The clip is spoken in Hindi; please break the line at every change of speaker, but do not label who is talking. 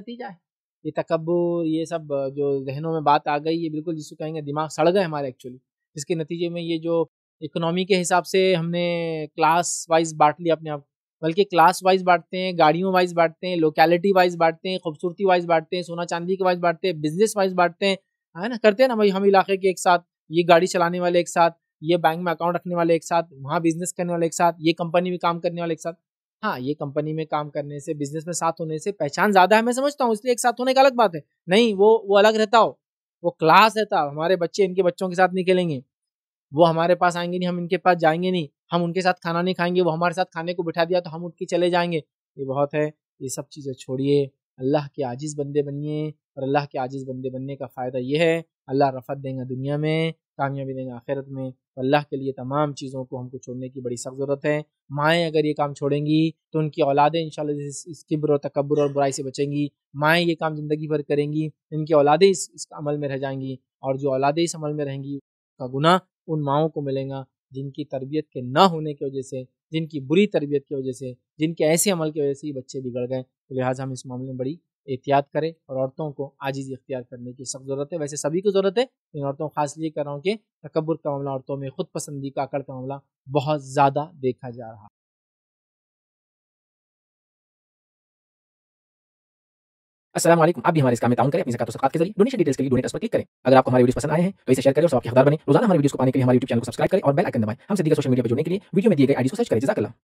नतीजा है ये तकबर ये सब जो जहनों में बात आ गई ये बिल्कुल जिसको कहेंगे दिमाग सड़ गए हमारे एक्चुअली जिसके नतीजे में ये जो इकोनॉमी के हिसाब से हमने क्लास वाइज बांट लिया अपने आप बल्कि क्लास वाइज बांटते हैं गाड़ियों वाइज बांटते हैं लोकेलिटी वाइज बांटते हैं खूबसूरती वाइज बांटते हैं सोना चांदी के वाइज बांटते हैं बिजनेस वाइज बांटते हैं है ना करते हैं ना भाई हम इलाके के एक साथ ये गाड़ी चलाने वाले एक साथ ये बैंक में अकाउंट रखने वाले एक साथ वहाँ बिजनेस करने वाले एक साथ ये कंपनी में काम करने वाले एक साथ हाँ ये कंपनी में काम करने से बिजनेस में साथ होने से पहचान ज्यादा है मैं समझता हूँ इसलिए एक साथ होने का अलग बात है नहीं वो वो अलग रहता हो वो क्लास रहता हो हमारे बच्चे इनके बच्चों के साथ नहीं खेलेंगे वो हमारे पास आएंगे नहीं हम इनके पास जाएंगे नहीं हम उनके साथ खाना नहीं खाएंगे वो हमारे साथ खाने को बिठा दिया तो हम उठ के चले जाएंगे ये बहुत है ये सब चीज़ें छोड़िए अल्लाह के आजिज़ बंदे बनिए और अल्लाह के आजिज़ बंदे बनने का फ़ायदा ये है अल्लाह रफत देंगे दुनिया में कामयाबी देंगे आखिरत में अल्लाह के लिए तमाम चीज़ों को हमको छोड़ने की बड़ी सख्त ज़रूरत है माएँ अगर ये काम छोड़ेंगी तो उनकी औलादें इन शब्र और तकबर और बुराई से बचेंगी माएँ ये काम ज़िंदगी भर करेंगी इनकी औलादें इस, इस अमल में रह जाएंगी और जो औलादें इस अमल में रहेंगी उसका गुना उन माओं को मिलेगा जिनकी तरबियत के ना होने की वजह से जिनकी बुरी तरबियत की वजह से जिनके ऐसे अमल की वजह से ये बच्चे बिगड़ गए तो लिहाजा हम इस मामले में बड़ी एहतियात करें और औरतों को आजीज़ इख्तियार करने की सख्त ज़रूरत है वैसे सभी को ज़रूरत है इन औरतों को खास लिए
कर रहा हूँ कि तकबर का मामला औरतों में खुद पसंदी का अकड़ का मामला बहुत ज़्यादा देखा जा रहा है असलम आप भी हमारे इस काम में करें अपनी जकात सकात के जरिए डोनेशन डिटेल्स के लिए डोनेट पर क्लिक करें अगर आपको हमारी वीडियो पसंद आए हैं तो इसे शेयर करें और सबके हकदार बने रोजाना हमारे वीडियो को पाने के लिए हमारे यूट्यूब चैनल को सब्सक्राइब करें और बेल आइकन दबाएं हम सीधे सोशल मीडिया पर जुड़ने के लिए वीडियो में दिए गए आईडी को सर्च करें जजाकला